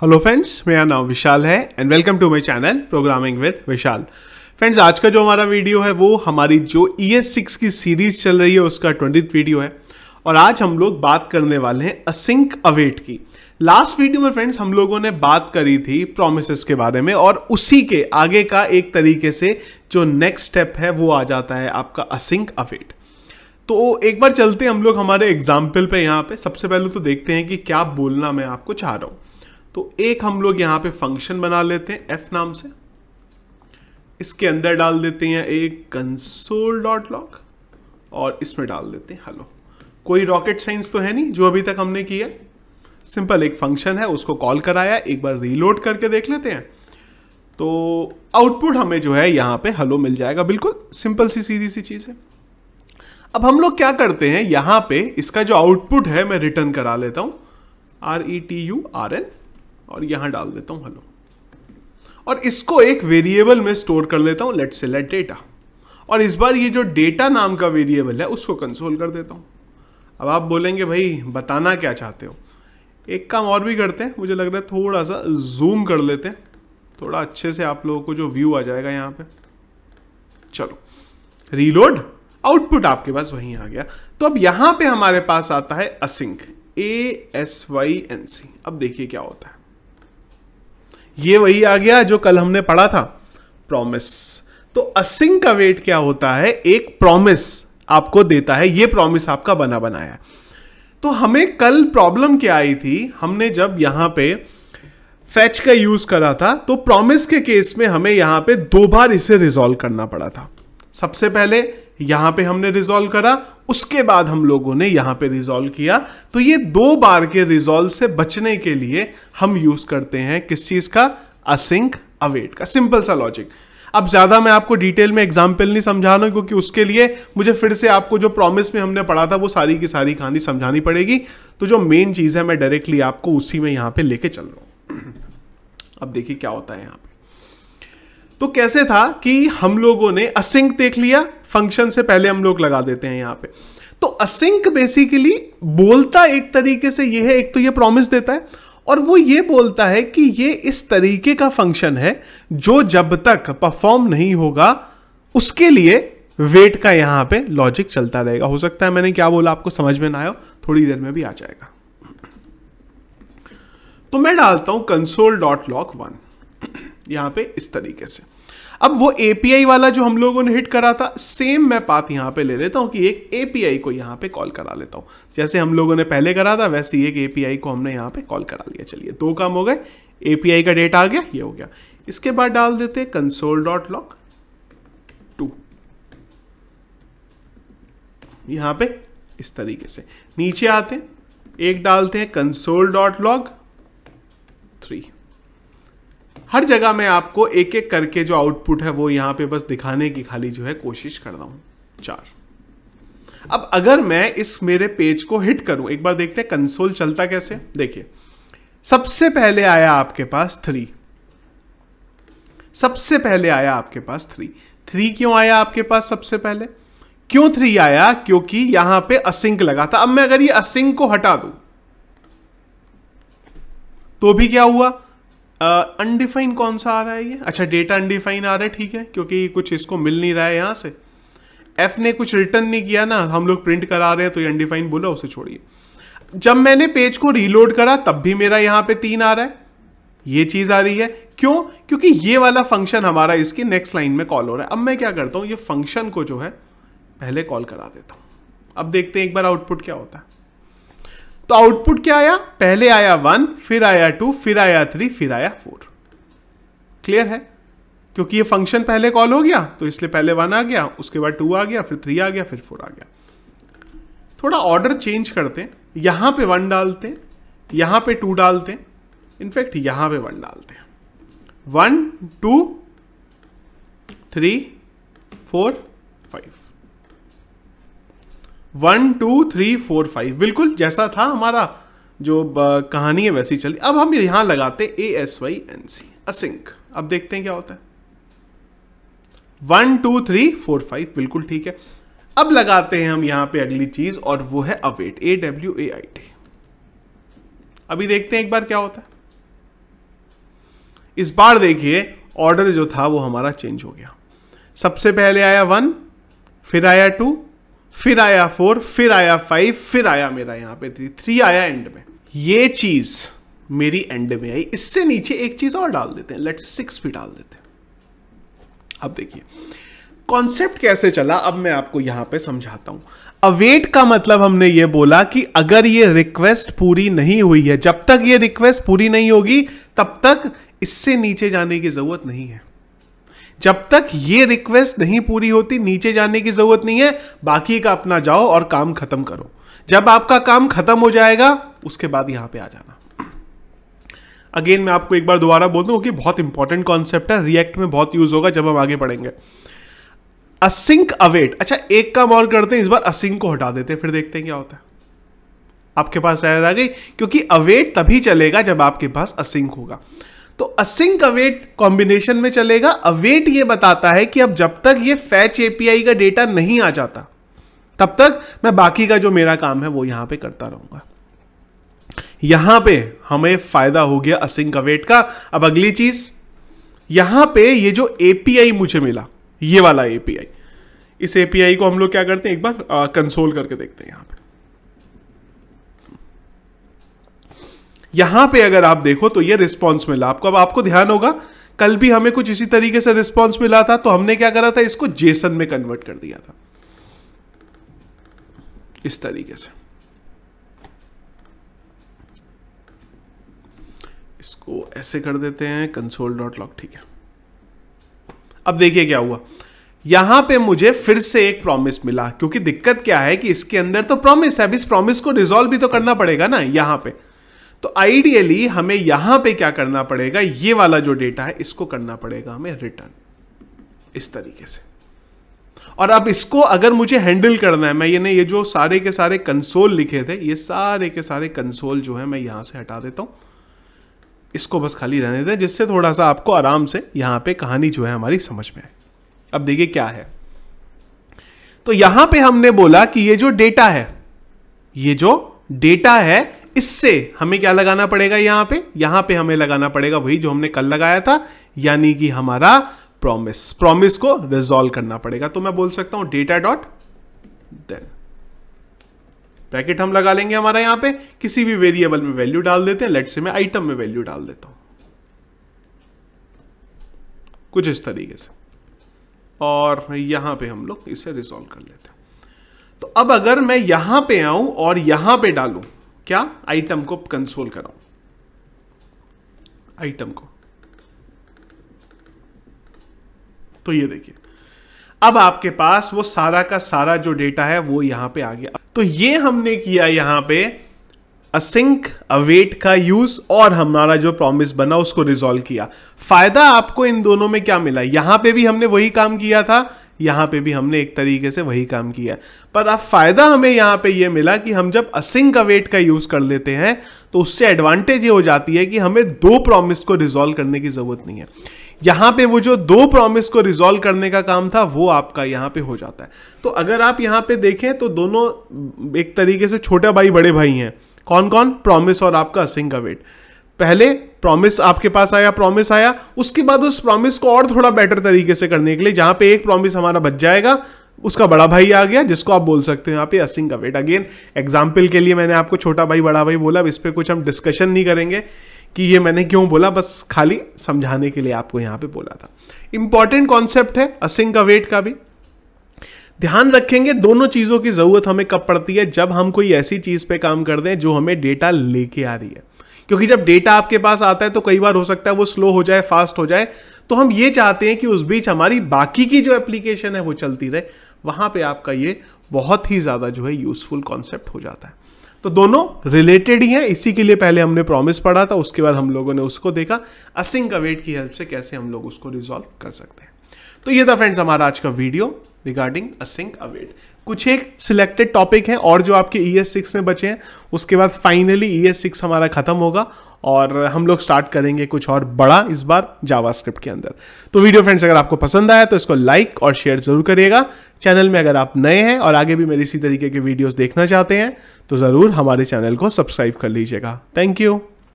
hello friends मेरा नाम विशाल है and welcome to my channel programming with Vishal friends आज का जो हमारा वीडियो है वो हमारी जो ई एस सिक्स की सीरीज चल रही है उसका ट्वेंटी वीडियो है और आज हम लोग बात करने वाले हैं असिंक अवेट की लास्ट वीडियो में फ्रेंड्स हम लोगों ने बात करी थी प्रोमिस के बारे में और उसी के आगे का एक तरीके से जो नेक्स्ट स्टेप है वो आ जाता है आपका असिंक अवेट तो एक बार चलते हम लोग हमारे एग्जाम्पल पे यहाँ पे सबसे पहले तो देखते हैं कि क्या बोलना मैं आपको चाह रहा हूँ तो एक हम लोग यहाँ पे फंक्शन बना लेते हैं एफ नाम से इसके अंदर डाल देते हैं एक कंसोल डॉट लॉक और इसमें डाल देते हैं हेलो कोई रॉकेट साइंस तो है नहीं जो अभी तक हमने किया सिंपल एक फंक्शन है उसको कॉल कराया एक बार रीलोड करके देख लेते हैं तो आउटपुट हमें जो है यहां पे हेलो मिल जाएगा बिल्कुल सिंपल सी सीधी सी चीज़ है अब हम लोग क्या करते हैं यहां पे इसका जो आउटपुट है मैं रिटर्न करा लेता हूँ R E T U R N और यहां डाल देता हूँ हेलो और इसको एक वेरिएबल में स्टोर कर देता हूँ लेट से लेट डेटा और इस बार ये जो डेटा नाम का वेरिएबल है उसको कंसोल कर देता हूँ अब आप बोलेंगे भाई बताना क्या चाहते हो एक काम और भी करते हैं मुझे लग रहा है थोड़ा सा जूम कर लेते हैं थोड़ा अच्छे से आप लोगों को जो व्यू आ जाएगा यहाँ पर चलो रीलोड आउटपुट आपके पास वहीं आ गया तो अब यहाँ पे हमारे पास आता है async A S Y N C अब देखिए क्या होता है ये वही आ गया जो कल हमने पढ़ा था प्रॉमिस तो असिंग का वेट क्या होता है एक प्रॉमिस आपको देता है ये प्रॉमिस आपका बना बनाया तो हमें कल प्रॉब्लम क्या आई थी हमने जब यहां पे फैच का यूज करा था तो प्रॉमिस के केस में हमें यहां पे दो बार इसे रिजॉल्व करना पड़ा था सबसे पहले यहां पे हमने रिजॉल्व करा उसके बाद हम लोगों ने यहां पे रिजोल्व किया तो ये दो बार के रिजोल्व से बचने के लिए हम यूज करते हैं किस चीज का असिंक अवेट का सिंपल सा लॉजिक अब ज्यादा मैं आपको डिटेल में एग्जाम्पल नहीं समझा रहा क्योंकि उसके लिए मुझे फिर से आपको जो प्रॉमिस में हमने पढ़ा था वो सारी की सारी कहानी समझानी पड़ेगी तो जो मेन चीज है मैं डायरेक्टली आपको उसी में यहां पे लेके चल रहा हूं अब देखिए क्या होता है यहां पे तो कैसे था कि हम लोगों ने असिंक देख लिया फंक्शन से पहले हम लोग लगा देते हैं यहाँ पे तो असिंक बेसिकली बोलता एक तरीके से ये है एक तो ये प्रॉमिस देता है और वो ये बोलता है कि ये इस तरीके का फंक्शन है जो जब तक परफॉर्म नहीं होगा उसके लिए वेट का यहां पे लॉजिक चलता रहेगा हो सकता है मैंने क्या बोला आपको समझ में ना आयो थोड़ी देर में भी आ जाएगा तो मैं डालता हूं कंसोल डॉट लॉक वन यहां पे इस तरीके से अब वो एपीआई वाला जो हम लोगों ने हिट करा था सेम मैं पाथ यहां पे ले लेता हूं कि एक एपीआई को यहां पे कॉल करा लेता हूं जैसे हम लोगों ने पहले करा था वैसे एक एपीआई को हमने यहां पे कॉल करा लिया चलिए दो काम हो गए एपीआई का डेटा आ गया ये हो गया इसके बाद डाल देते कंसोल डॉट लॉक टू यहां पे इस तरीके से नीचे आते हैं एक डालते हैं कंसोल डॉट लॉग थ्री हर जगह मैं आपको एक एक करके जो आउटपुट है वो यहां पे बस दिखाने की खाली जो है कोशिश कर रहा हूं चार अब अगर मैं इस मेरे पेज को हिट करूं एक बार देखते हैं कंसोल चलता कैसे देखिए सबसे पहले आया आपके पास थ्री सबसे पहले आया आपके पास थ्री थ्री क्यों आया आपके पास सबसे पहले क्यों थ्री आया क्योंकि यहां पे असिंक लगा था अब मैं अगर ये असिंक को हटा दू तो भी क्या हुआ अनडिफाइन uh, कौन सा आ रहा है ये अच्छा डेटा अनडिफाइन आ रहा है ठीक है क्योंकि कुछ इसको मिल नहीं रहा है यहाँ से एफ ने कुछ रिटर्न नहीं किया ना हम लोग प्रिंट करा रहे हैं तो ये अनडिफाइन बोला उसे छोड़िए जब मैंने पेज को रीलोड करा तब भी मेरा यहाँ पे तीन आ रहा है ये चीज़ आ रही है क्यों क्योंकि ये वाला फंक्शन हमारा इसके नेक्स्ट लाइन में कॉल हो रहा है अब मैं क्या करता हूँ ये फंक्शन को जो है पहले कॉल करा देता हूँ अब देखते हैं एक बार आउटपुट क्या होता है तो आउटपुट क्या आया पहले आया वन फिर आया टू फिर आया थ्री फिर आया फोर क्लियर है क्योंकि ये फंक्शन पहले कॉल हो गया तो इसलिए पहले वन आ गया उसके बाद टू आ गया फिर थ्री आ गया फिर फोर आ गया थोड़ा ऑर्डर चेंज करते हैं यहां पे वन डालते हैं यहां पे टू डालते हैं इनफैक्ट यहां पे वन डालते हैं one two three four one two three four five बिल्कुल जैसा था हमारा जो कहानी है वैसी चली अब हम यहां लगाते A S Y N C async अब देखते हैं क्या होता है one two three four five बिल्कुल ठीक है अब लगाते हैं हम यहां पे अगली चीज और वो है await A W A I T अभी देखते हैं एक बार क्या होता है इस बार देखिए ऑर्डर जो था वो हमारा चेंज हो गया सबसे पहले आया वन फिर आया टू फिर आया फोर फिर आया फाइव फिर आया मेरा यहां पे थ्री थ्री आया एंड में ये चीज मेरी एंड में आई इससे नीचे एक चीज और डाल देते हैं लेट्स सिक्स भी डाल देते हैं अब देखिए कॉन्सेप्ट कैसे चला अब मैं आपको यहां पे समझाता हूं अवेट का मतलब हमने ये बोला कि अगर ये रिक्वेस्ट पूरी नहीं हुई है जब तक ये रिक्वेस्ट पूरी नहीं होगी तब तक इससे नीचे जाने की जरूरत नहीं है जब तक ये रिक्वेस्ट नहीं पूरी होती नीचे जाने की जरूरत नहीं है बाकी का अपना जाओ और काम खत्म करो जब आपका काम खत्म हो जाएगा उसके बाद यहां पे आ जाना अगेन मैं आपको एक बार दोबारा बोल दूं कि बहुत इंपॉर्टेंट कॉन्सेप्ट है रिएक्ट में बहुत यूज होगा जब हम आगे पढ़ेंगे असिंक अवेट अच्छा एक काम और करते हैं इस बार असिंक को हटा देते हैं फिर देखते हैं क्या होता है आपके पास आ गई क्योंकि अवेट तभी चलेगा जब आपके पास असिंक होगा तो असिंक अवेट कॉम्बिनेशन में चलेगा अवेट ये बताता है कि अब जब तक ये फैच एपीआई का डेटा नहीं आ जाता तब तक मैं बाकी का जो मेरा काम है वो यहां पे करता रहूंगा यहां पे हमें फायदा हो गया असिंक अवेट का अब अगली चीज यहां पे ये जो एपीआई मुझे मिला ये वाला एपीआई इस एपीआई को हम लोग क्या करते हैं एक बार कंसोल करके देखते हैं यहां पे यहां पे अगर आप देखो तो ये रिस्पॉन्स मिला आपको अब आपको ध्यान होगा कल भी हमें कुछ इसी तरीके से रिस्पॉन्स मिला था तो हमने क्या करा था इसको जेसन में कन्वर्ट कर दिया था इस तरीके से इसको ऐसे कर देते हैं कंसोल डॉट लॉक ठीक है अब देखिए क्या हुआ यहां पे मुझे फिर से एक प्रॉमिस मिला क्योंकि दिक्कत क्या है कि इसके अंदर तो प्रॉमिस है अब इस प्रॉमिस को रिजोल्व भी तो करना पड़ेगा ना यहां पे तो आइडियली हमें यहां पे क्या करना पड़ेगा ये वाला जो डेटा है इसको करना पड़ेगा हमें रिटर्न इस तरीके से और अब इसको अगर मुझे हैंडल करना है मैं ये नहीं ये जो सारे के सारे कंसोल लिखे थे ये सारे के सारे कंसोल जो है मैं यहां से हटा देता हूं इसको बस खाली रहने दें जिससे थोड़ा सा आपको आराम से यहां पे कहानी जो है हमारी समझ में आए अब देखिए क्या है तो यहां पे हमने बोला कि ये जो डेटा है ये जो डेटा है इससे हमें क्या लगाना पड़ेगा यहां पे यहां पे हमें लगाना पड़ेगा वही जो हमने कल लगाया था यानी कि हमारा प्रॉमिस प्रॉमिस को रिजोल्व करना पड़ेगा तो मैं बोल सकता हूं डेटा डॉट देन ब्रैकेट हम लगा लेंगे हमारा यहां पे किसी भी वेरिएबल में वैल्यू डाल देते हैं लेट से मैं आइटम में वैल्यू डाल देता हूं कुछ इस तरीके से और यहां पे हम लोग इसे रिजोल्व कर लेते हैं तो अब अगर मैं यहां पे आऊं और यहां पे डालूं क्या आइटम को कंसोल कराऊं आइटम को तो ये देखिए अब आपके पास वो सारा का सारा जो डेटा है वो यहां पे आ गया तो ये हमने किया यहां पे असिंक अवेट का यूज और हमारा जो प्रॉमिस बना उसको रिजोल्व किया फायदा आपको इन दोनों में क्या मिला यहां पे भी हमने वही काम किया था यहाँ पे भी हमने एक तरीके से वही काम किया पर अब फ़ायदा हमें यहाँ पे ये मिला कि हम जब असिंक अवेट का यूज़ कर लेते हैं तो उससे एडवांटेज ये हो जाती है कि हमें दो प्रॉमिस को रिजोल्व करने की ज़रूरत नहीं है यहाँ पे वो जो दो प्रॉमिस को रिजोल्व करने का काम था वो आपका यहाँ पे हो जाता है तो अगर आप यहाँ पे देखें तो दोनों एक तरीके से छोटा भाई बड़े भाई हैं कौन कौन प्रॉमिस और आपका असिंक अवेट पहले प्रॉमिस आपके पास आया प्रॉमिस आया उसके बाद उस प्रॉमिस को और थोड़ा बेटर तरीके से करने के लिए जहां पे एक प्रॉमिस हमारा बच जाएगा उसका बड़ा भाई आ गया जिसको आप बोल सकते हो यहाँ पे असिंग का वेट अगेन एग्जाम्पल के लिए मैंने आपको छोटा भाई बड़ा भाई बोला अब इस पर कुछ हम डिस्कशन नहीं करेंगे कि ये मैंने क्यों बोला बस खाली समझाने के लिए आपको यहाँ पे बोला था इंपॉर्टेंट कॉन्सेप्ट है असिंग का वेट का भी ध्यान रखेंगे दोनों चीज़ों की ज़रूरत हमें कब पड़ती है जब हम कोई ऐसी चीज़ पे काम कर दें जो हमें डेटा लेके आ रही है क्योंकि जब डेटा आपके पास आता है तो कई बार हो सकता है वो स्लो हो जाए फास्ट हो जाए तो हम ये चाहते हैं कि उस बीच हमारी बाकी की जो एप्लीकेशन है वो चलती रहे वहां पे आपका ये बहुत ही ज़्यादा जो है यूज़फुल कॉन्सेप्ट हो जाता है तो दोनों रिलेटेड ही हैं इसी के लिए पहले हमने प्रॉमिस पढ़ा था उसके बाद हम लोगों ने उसको देखा असिंग अवेट की हेल्प से कैसे हम लोग उसको रिजॉल्व कर सकते हैं तो ये था फ्रेंड्स हमारा आज का वीडियो रिगार्डिंग असिंक अवेट कुछ एक सिलेक्टेड टॉपिक है और जो आपके ई एस सिक्स में बचे हैं उसके बाद फाइनली ई एस सिक्स हमारा ख़त्म होगा और हम लोग स्टार्ट करेंगे कुछ और बड़ा इस बार जावा स्क्रिप्ट के अंदर तो वीडियो फ्रेंड्स अगर आपको पसंद आया तो इसको लाइक और शेयर ज़रूर करिएगा चैनल में अगर आप नए हैं और आगे भी मेरे इसी तरीके के वीडियोज़ देखना चाहते हैं तो ज़रूर हमारे चैनल को सब्सक्राइब कर लीजिएगा थैंक यू